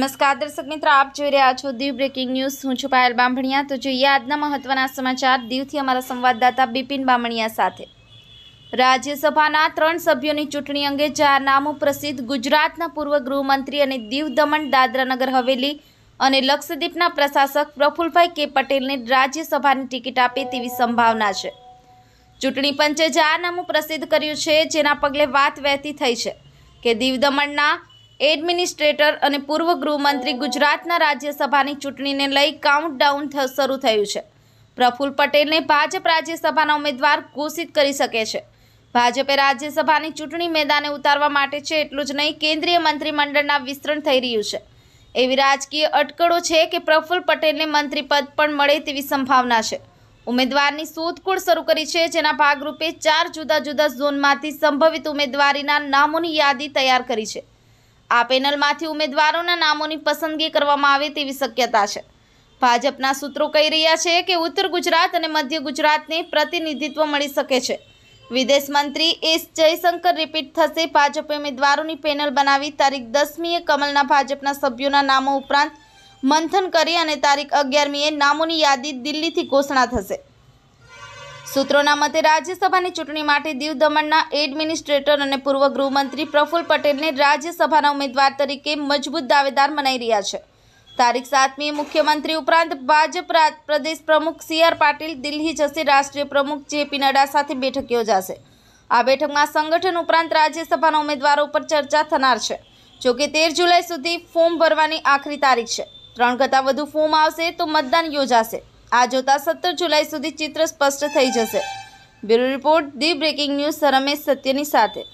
નમસ્કાર દર્શક મિત્રો આપ જોઈ રહ્યા છો દીવ બ્રેકિંગ ન્યૂઝ હું છું પાયલ બામણિયા તો જોઈએ આજના મહત્વના સમાચાર દીવથી અમારા સંવાદદાતા બિપિન બામણિયા સાથે રાજ્યસભાના ત્રણ સભ્યોની ચૂંટણી અંગે જાહેરનામું પ્રસિદ્ધ ગુજરાતના પૂર્વ ગૃહમંત્રી અને દીવ દમણ દાદરાનગર હવેલી અને લક્ષદ્વીપના પ્રશાસક પ્રફુલભાઈ કે પટેલને રાજ્યસભાની ટિકિટ આપે તેવી સંભાવના છે ચૂંટણી પંચે જાહેરનામું પ્રસિદ્ધ કર્યું છે જેના પગલે વાત વહેતી થઈ છે કે દીવ દમણના એડમિનિસ્ટ્રેટર અને પૂર્વ ગૃહમંત્રી ગુજરાતના રાજ્યસભાની ચૂંટણીને લઈ કાઉન્ટડાઉન શરૂ થયું છે પ્રફુલ્લ પટેલને ભાજપ રાજ્યસભાના ઉમેદવાર ઘોષિત કરી શકે છે ભાજપે રાજ્યસભાની ચૂંટણી મેદાને ઉતારવા માટે છે એટલું જ નહીં કેન્દ્રીય મંત્રીમંડળના વિસ્તરણ થઈ રહ્યું છે એવી રાજકીય અટકળો છે કે પ્રફુલ્લ પટેલને મંત્રીપદ પણ મળે તેવી સંભાવના છે ઉમેદવારની શોધખોળ શરૂ કરી છે જેના ભાગરૂપે ચાર જુદા જુદા ઝોનમાંથી સંભવિત ઉમેદવારીના નામોની યાદી તૈયાર કરી છે આ પેનલમાંથી ઉમેદવારોના નામોની પસંદગી કરવામાં આવે તેવી શક્યતા છે ભાજપના સૂત્રો કહી રહ્યા છે કે ઉત્તર ગુજરાત અને મધ્ય ગુજરાતને પ્રતિનિધિત્વ મળી શકે છે વિદેશ મંત્રી એસ જયશંકર રિપીટ થશે ભાજપે ઉમેદવારોની પેનલ બનાવી તારીખ દસમીએ કમલના ભાજપના સભ્યોના નામો ઉપરાંત મંથન કરી અને તારીખ અગિયારમીએ નામોની યાદી દિલ્હીથી ઘોષણા થશે સૂત્રોના મતે રાજ્યસભાની ચૂંટણી માટે દીવ દમણના એડમિનિસ્ટ્રેટર અને પૂર્વ ગૃહમંત્રી પ્રફુલ પટેલને રાજ્યસભાના ઉમેદવાર તરીકે મજબૂત દાવેદાર મનાઈ રહ્યા છે તારીખ સાતમીએ મુખ્યમંત્રી ઉપરાંત ભાજપ પ્રદેશ પ્રમુખ સીઆર આર પાટીલ દિલ્હી જશે રાષ્ટ્રીય પ્રમુખ જેપી નડ્ડા સાથે બેઠક યોજાશે આ બેઠકમાં સંગઠન ઉપરાંત રાજ્યસભાના ઉમેદવારો પર ચર્ચા થનાર છે જોકે તેર જુલાઈ સુધી ફોર્મ ભરવાની આખરી તારીખ છે ત્રણ કરતાં વધુ ફોર્મ આવશે તો મતદાન યોજાશે આ જોતા સત્તર જુલાઈ સુધી ચિત્ર સ્પષ્ટ થઈ જશે bureau report the breaking news Ramesh સત્યની સાથે